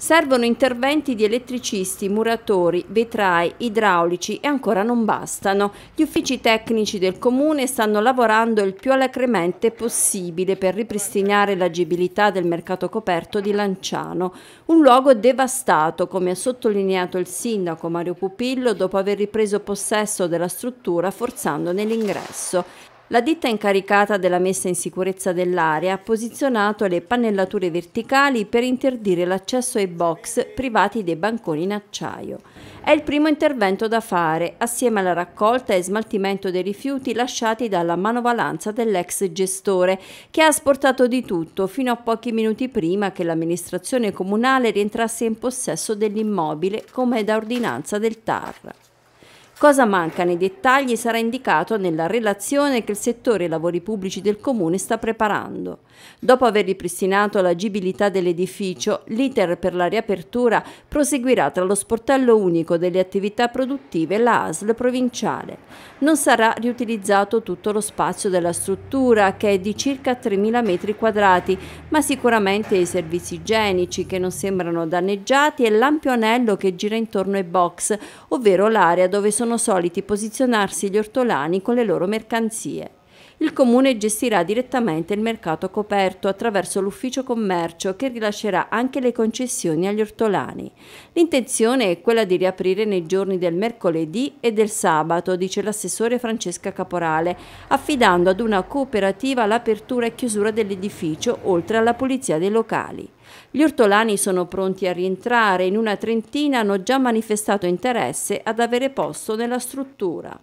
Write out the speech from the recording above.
Servono interventi di elettricisti, muratori, vetrai, idraulici e ancora non bastano. Gli uffici tecnici del comune stanno lavorando il più alacremente possibile per ripristinare l'agibilità del mercato coperto di Lanciano, un luogo devastato, come ha sottolineato il sindaco Mario Pupillo dopo aver ripreso possesso della struttura forzandone l'ingresso. La ditta incaricata della messa in sicurezza dell'area ha posizionato le pannellature verticali per interdire l'accesso ai box privati dei banconi in acciaio. È il primo intervento da fare, assieme alla raccolta e smaltimento dei rifiuti lasciati dalla manovalanza dell'ex gestore, che ha asportato di tutto fino a pochi minuti prima che l'amministrazione comunale rientrasse in possesso dell'immobile, come da ordinanza del TAR. Cosa manca nei dettagli sarà indicato nella relazione che il settore lavori pubblici del Comune sta preparando. Dopo aver ripristinato l'agibilità dell'edificio, l'iter per la riapertura proseguirà tra lo sportello unico delle attività produttive e la ASL provinciale. Non sarà riutilizzato tutto lo spazio della struttura, che è di circa 3.000 metri quadrati, ma sicuramente i servizi igienici, che non sembrano danneggiati, e l'ampio anello che gira intorno ai box, ovvero l'area dove sono sono soliti posizionarsi gli ortolani con le loro mercanzie il Comune gestirà direttamente il mercato coperto attraverso l'ufficio commercio che rilascerà anche le concessioni agli ortolani. L'intenzione è quella di riaprire nei giorni del mercoledì e del sabato, dice l'assessore Francesca Caporale, affidando ad una cooperativa l'apertura e chiusura dell'edificio, oltre alla pulizia dei locali. Gli ortolani sono pronti a rientrare, in una trentina hanno già manifestato interesse ad avere posto nella struttura.